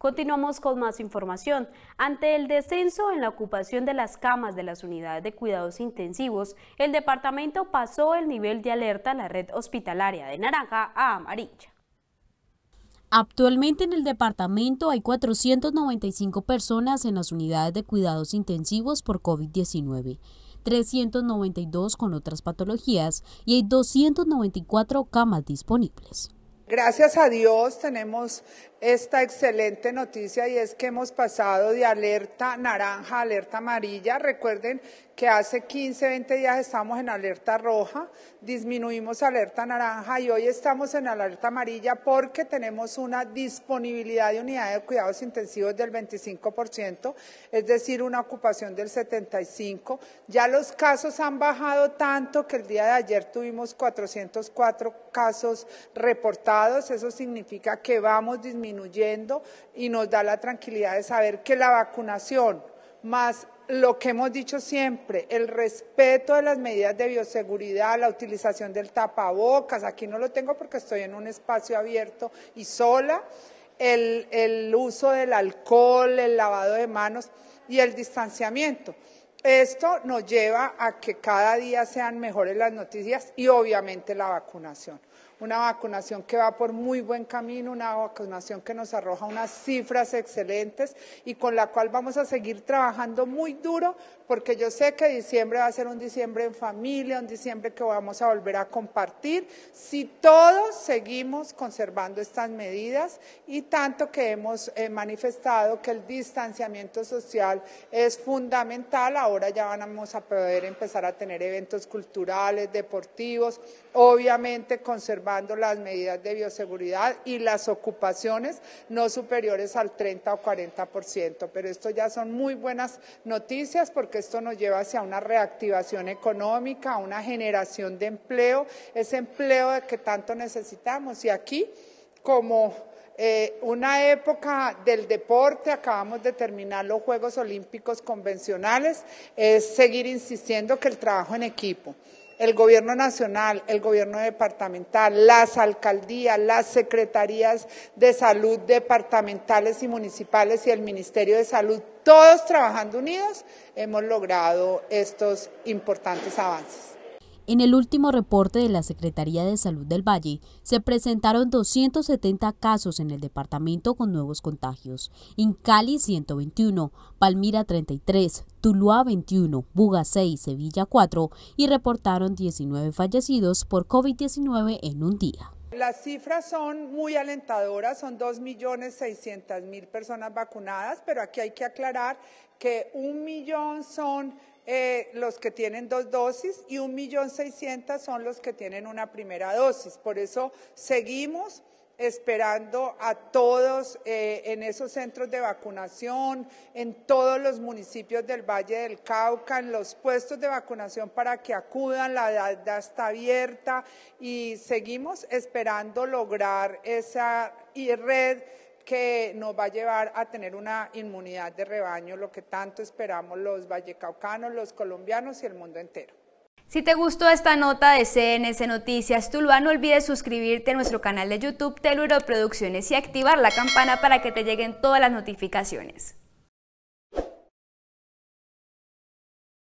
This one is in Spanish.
Continuamos con más información. Ante el descenso en la ocupación de las camas de las unidades de cuidados intensivos, el departamento pasó el nivel de alerta a la red hospitalaria de naranja a amarilla. Actualmente en el departamento hay 495 personas en las unidades de cuidados intensivos por COVID-19. 392 con otras patologías y hay 294 camas disponibles. Gracias a Dios tenemos esta excelente noticia y es que hemos pasado de alerta naranja a alerta amarilla. Recuerden que hace 15, 20 días estamos en alerta roja, disminuimos alerta naranja y hoy estamos en alerta amarilla porque tenemos una disponibilidad de unidades de cuidados intensivos del 25%, es decir, una ocupación del 75%. Ya los casos han bajado tanto que el día de ayer tuvimos 404 casos reportados eso significa que vamos disminuyendo y nos da la tranquilidad de saber que la vacunación más lo que hemos dicho siempre, el respeto de las medidas de bioseguridad, la utilización del tapabocas, aquí no lo tengo porque estoy en un espacio abierto y sola, el, el uso del alcohol, el lavado de manos y el distanciamiento. Esto nos lleva a que cada día sean mejores las noticias y obviamente la vacunación una vacunación que va por muy buen camino, una vacunación que nos arroja unas cifras excelentes y con la cual vamos a seguir trabajando muy duro porque yo sé que diciembre va a ser un diciembre en familia, un diciembre que vamos a volver a compartir, si todos seguimos conservando estas medidas y tanto que hemos eh, manifestado que el distanciamiento social es fundamental, ahora ya vamos a poder empezar a tener eventos culturales, deportivos, obviamente conservando las medidas de bioseguridad y las ocupaciones no superiores al 30 o 40%. Pero esto ya son muy buenas noticias porque esto nos lleva hacia una reactivación económica, a una generación de empleo, ese empleo que tanto necesitamos. Y aquí, como eh, una época del deporte, acabamos de terminar los Juegos Olímpicos convencionales, es seguir insistiendo que el trabajo en equipo, el gobierno nacional, el gobierno departamental, las alcaldías, las secretarías de salud departamentales y municipales y el Ministerio de Salud, todos trabajando unidos, hemos logrado estos importantes avances. En el último reporte de la Secretaría de Salud del Valle, se presentaron 270 casos en el departamento con nuevos contagios. En Cali 121, Palmira 33, Tuluá 21, Buga 6, Sevilla 4 y reportaron 19 fallecidos por COVID-19 en un día. Las cifras son muy alentadoras, son 2.600.000 personas vacunadas, pero aquí hay que aclarar que un millón son eh, los que tienen dos dosis y millón seiscientas son los que tienen una primera dosis. Por eso seguimos esperando a todos eh, en esos centros de vacunación, en todos los municipios del Valle del Cauca, en los puestos de vacunación para que acudan, la edad está abierta y seguimos esperando lograr esa red que nos va a llevar a tener una inmunidad de rebaño, lo que tanto esperamos los vallecaucanos, los colombianos y el mundo entero. Si te gustó esta nota de Cns Noticias Tuluá, no olvides suscribirte a nuestro canal de YouTube Teluro Producciones y activar la campana para que te lleguen todas las notificaciones.